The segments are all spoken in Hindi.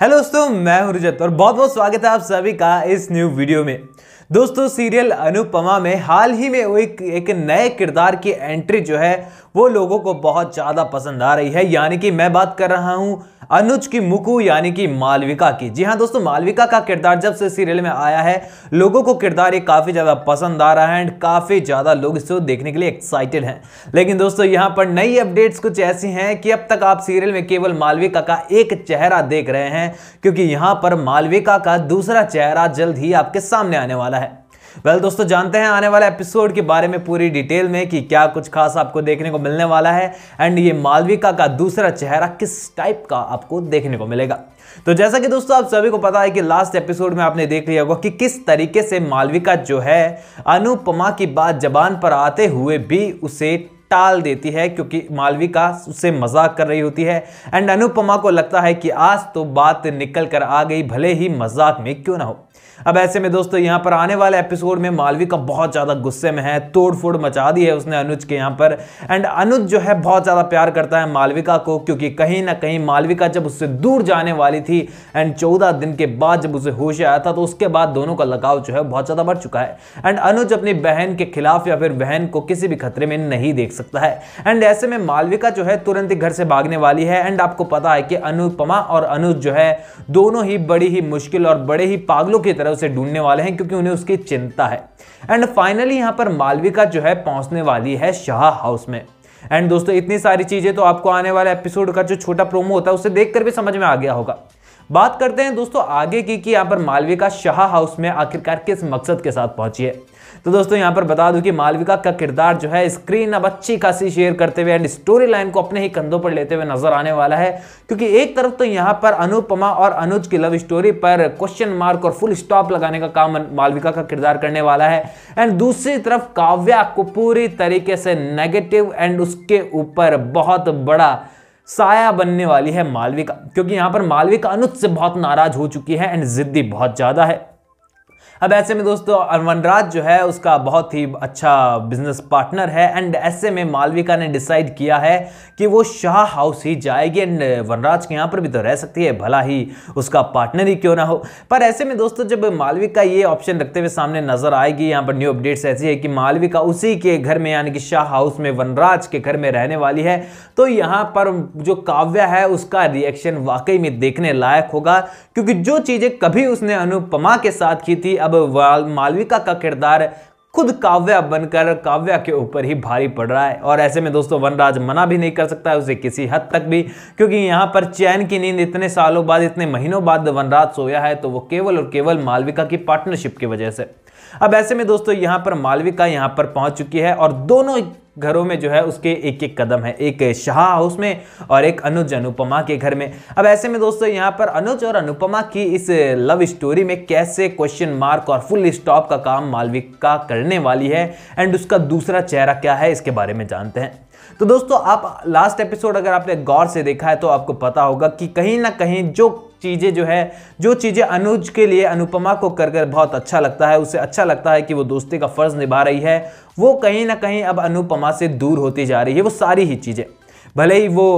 हेलो दोस्तों मैं हूं रजत और बहुत बहुत स्वागत है आप सभी का इस न्यू वीडियो में दोस्तों सीरियल अनुपमा में हाल ही में एक, एक नए किरदार की एंट्री जो है वो लोगों को बहुत ज़्यादा पसंद आ रही है यानी कि मैं बात कर रहा हूँ अनुज की मुकु यानी कि मालविका की जी हाँ दोस्तों मालविका का किरदार जब से सीरियल में आया है लोगों को किरदार ये काफ़ी ज़्यादा पसंद आ रहा है एंड काफ़ी ज़्यादा लोग इसको देखने के लिए एक्साइटेड हैं लेकिन दोस्तों यहाँ पर नई अपडेट्स कुछ ऐसी हैं कि अब तक आप सीरियल में केवल मालविका का एक चेहरा देख रहे हैं क्योंकि यहाँ पर मालविका का दूसरा चेहरा जल्द ही आपके सामने आने वाला है वेल दोस्तों जानते हैं आने वाले एपिसोड के बारे में पूरी डिटेल में कि क्या कुछ खास आपको देखने को मिलने वाला है एंड ये मालविका का दूसरा चेहरा किस टाइप का आपको देखने को मिलेगा तो जैसा कि दोस्तों आप सभी को पता है कि लास्ट एपिसोड में आपने देख लिया होगा कि किस तरीके से मालविका जो है अनुपमा की बात जबान पर आते हुए भी उसे टाल देती है क्योंकि मालविका उससे मजाक कर रही होती है एंड अनुपमा को लगता है कि आज तो बात निकल कर आ गई भले ही मजाक में क्यों ना हो अब ऐसे में दोस्तों यहाँ पर आने वाले एपिसोड में मालविका बहुत ज़्यादा गुस्से में है तोड़फोड़ मचा दी है उसने अनुज के यहाँ पर एंड अनुज जो है बहुत ज़्यादा प्यार करता है मालविका को क्योंकि कहीं ना कहीं मालविका जब उससे दूर जाने वाली थी एंड चौदह दिन के बाद जब उसे होश आया था तो उसके बाद दोनों का लगाव जो है बहुत ज़्यादा बढ़ चुका है एंड अनुज अपनी बहन के खिलाफ या फिर बहन को किसी भी खतरे में नहीं देख सकता है एंड ऐसे में मालविका जो है तुरंत ही घर से भागने वाली है एंड आपको पता है कि अनुपमा और अनुज जो है दोनों ही बड़ी ही मुश्किल और बड़े ही पागलों की तरह उसे ढूंढने वाले हैं क्योंकि उन्हें उसकी चिंता है एंड फाइनली यहाँ पर मालविका जो है पहुंचने वाली है शाह हाउस में एंड दोस्तों इतनी सारी चीज़ें तो आपको आने वाले एपिसोड का जो छोटा प्रोमो होता है उसे देखकर भी समझ में आ गया होगा बात करते हैं दोस्तों आगे की कि यहाँ पर मालविका शाह हाउस में आखिरकार किस मकसद के साथ पहुंची है तो दोस्तों यहाँ पर बता दूँ कि मालविका का किरदार जो है स्क्रीन अब अच्छी खासी शेयर करते हुए एंड स्टोरी लाइन को अपने ही कंधों पर लेते हुए नजर आने वाला है क्योंकि एक तरफ तो यहाँ पर अनुपमा और अनुज की लव स्टोरी पर क्वेश्चन मार्क और फुल स्टॉप लगाने का काम मालविका का किरदार करने वाला है एंड दूसरी तरफ काव्या को पूरी तरीके से नेगेटिव एंड उसके ऊपर बहुत बड़ा साया बनने वाली है मालविका क्योंकि यहाँ पर मालविका अनुज से बहुत नाराज हो चुकी है एंड जिद्दी बहुत ज़्यादा है अब ऐसे में दोस्तों वनराज जो है उसका बहुत ही अच्छा बिजनेस पार्टनर है एंड ऐसे में मालविका ने डिसाइड किया है कि वो शाह हाउस ही जाएगी एंड वनराज के यहाँ पर भी तो रह सकती है भला ही उसका पार्टनर ही क्यों ना हो पर ऐसे में दोस्तों जब मालविका ये ऑप्शन रखते हुए सामने नजर आएगी यहाँ पर न्यू अपडेट्स ऐसी है कि मालविका उसी के घर में यानी कि शाह हाउस में वनराज के घर में रहने वाली है तो यहाँ पर जो काव्या है उसका रिएक्शन वाकई में देखने लायक होगा क्योंकि जो चीज़ें कभी उसने अनुपमा के साथ की थी अब मालविका का किरदार खुद काव्या बनकर काव्या के ऊपर ही भारी पड़ रहा है और ऐसे में दोस्तों वनराज मना भी नहीं कर सकता है उसे किसी हद तक भी क्योंकि यहाँ पर चैन की नींद इतने सालों बाद इतने महीनों बाद वनराज सोया है तो वो केवल और केवल मालविका की पार्टनरशिप की वजह से अब ऐसे में दोस्तों यहाँ पर मालविका यहाँ पर पहुंच चुकी है और दोनों घरों में जो है उसके एक एक कदम है एक शाह हाउस में और एक अनुज अनुपमा के घर में अब ऐसे में दोस्तों यहाँ पर अनुज और अनुपमा की इस लव स्टोरी में कैसे क्वेश्चन मार्क और फुल स्टॉप का काम मालविका करने वाली है एंड उसका दूसरा चेहरा क्या है इसके बारे में जानते हैं तो दोस्तों आप लास्ट एपिसोड अगर आपने गौर से देखा है तो आपको पता होगा कि कहीं ना कहीं जो चीज़ें जो है जो चीज़ें अनुज के लिए अनुपमा को कर कर बहुत अच्छा लगता है उसे अच्छा लगता है कि वो दोस्ती का फ़र्ज़ निभा रही है वो कहीं ना कहीं अब अनुपमा से दूर होती जा रही है वो सारी ही चीज़ें भले ही वो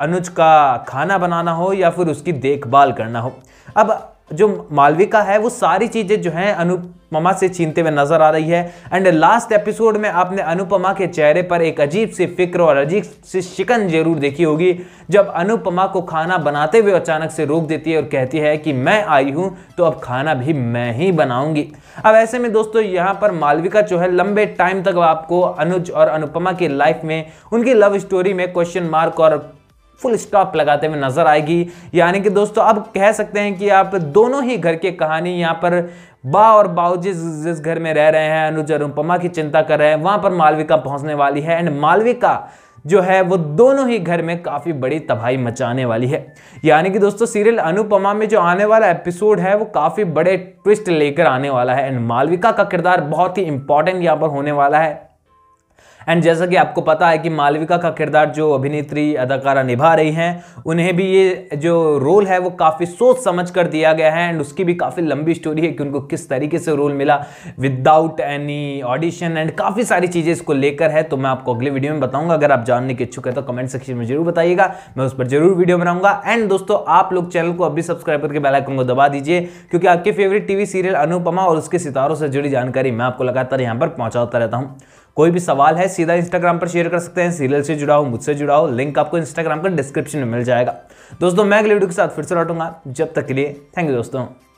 अनुज का खाना बनाना हो या फिर उसकी देखभाल करना हो अब जो मालविका है वो सारी चीज़ें जो हैं अनुपमा से छीनते हुए नजर आ रही है एंड लास्ट एपिसोड में आपने अनुपमा के चेहरे पर एक अजीब सी फिक्र और अजीब सी शिकन जरूर देखी होगी जब अनुपमा को खाना बनाते हुए अचानक से रोक देती है और कहती है कि मैं आई हूं तो अब खाना भी मैं ही बनाऊंगी अब ऐसे में दोस्तों यहाँ पर मालविका जो है लंबे टाइम तक आपको अनुज और अनुपमा की लाइफ में उनकी लव स्टोरी में क्वेश्चन मार्क और फुल स्टॉप लगाते हुए नजर आएगी यानी कि दोस्तों अब कह सकते हैं कि आप दोनों ही घर की कहानी यहाँ पर बा और बाऊ जिस जिस घर में रह रहे हैं अनुज और अनुपमा की चिंता कर रहे हैं वहां पर मालविका पहुंचने वाली है एंड मालविका जो है वो दोनों ही घर में काफ़ी बड़ी तबाही मचाने वाली है यानी कि दोस्तों सीरियल अनुपमा में जो आने वाला एपिसोड है वो काफ़ी बड़े ट्विस्ट लेकर आने वाला है एंड मालविका का किरदार बहुत ही इंपॉर्टेंट यहाँ पर होने वाला है एंड जैसा कि आपको पता है कि मालविका का किरदार जो अभिनेत्री अदाकारा निभा रही हैं उन्हें भी ये जो रोल है वो काफ़ी सोच समझ कर दिया गया है एंड उसकी भी काफ़ी लंबी स्टोरी है कि उनको किस तरीके से रोल मिला विदाउट एनी ऑडिशन एंड काफ़ी सारी चीज़ें इसको लेकर है तो मैं आपको अगले वीडियो में बताऊंगा अगर आप जानने के इच्छुक है तो कमेंट सेक्शन में जरूर बताइएगा मैं उस पर जरूर वीडियो बनाऊंगा एंड दोस्तों आप लोग चैनल को अभी सब्सक्राइब करके बेलाइकन को दबा दीजिए क्योंकि आपके फेवरेट टी सीरियल अनुपमा और उसके सितारों से जुड़ी जानकारी मैं आपको लगातार यहाँ पर पहुँचाता रहता हूँ कोई भी सवाल है सीधा इंस्टाग्राम पर शेयर कर सकते हैं सीरियल से जुड़ा हो मुझसे जुड़ा हो लिंक आपको इंस्टाग्राम का डिस्क्रिप्शन में मिल जाएगा दोस्तों मैं अगले वीडियो के साथ फिर से लौटूंगा जब तक के लिए थैंक यू दोस्तों